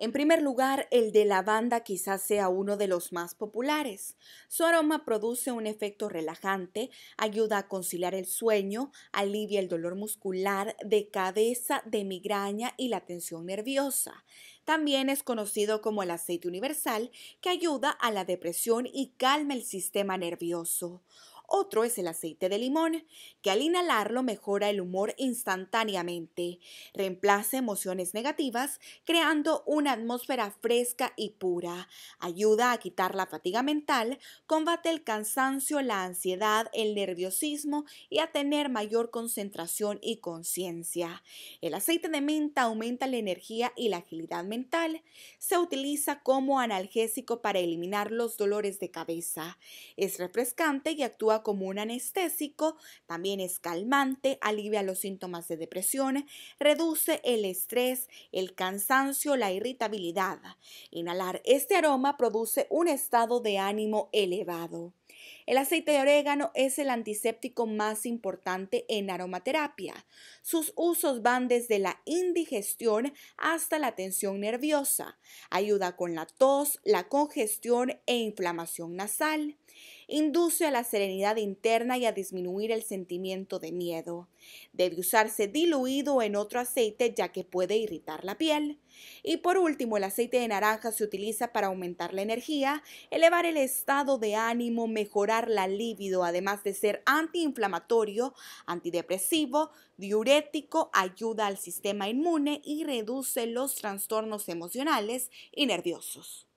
En primer lugar, el de lavanda quizás sea uno de los más populares. Su aroma produce un efecto relajante, ayuda a conciliar el sueño, alivia el dolor muscular, de cabeza, de migraña y la tensión nerviosa. También es conocido como el aceite universal, que ayuda a la depresión y calma el sistema nervioso. Otro es el aceite de limón, que al inhalarlo mejora el humor instantáneamente, reemplaza emociones negativas, creando una atmósfera fresca y pura, ayuda a quitar la fatiga mental, combate el cansancio, la ansiedad, el nerviosismo y a tener mayor concentración y conciencia. El aceite de menta aumenta la energía y la agilidad mental, se utiliza como analgésico para eliminar los dolores de cabeza, es refrescante y actúa como un anestésico, también es calmante, alivia los síntomas de depresión, reduce el estrés, el cansancio, la irritabilidad. Inhalar este aroma produce un estado de ánimo elevado. El aceite de orégano es el antiséptico más importante en aromaterapia. Sus usos van desde la indigestión hasta la tensión nerviosa. Ayuda con la tos, la congestión e inflamación nasal induce a la serenidad interna y a disminuir el sentimiento de miedo. Debe usarse diluido en otro aceite ya que puede irritar la piel. Y por último, el aceite de naranja se utiliza para aumentar la energía, elevar el estado de ánimo, mejorar la libido, además de ser antiinflamatorio, antidepresivo, diurético, ayuda al sistema inmune y reduce los trastornos emocionales y nerviosos.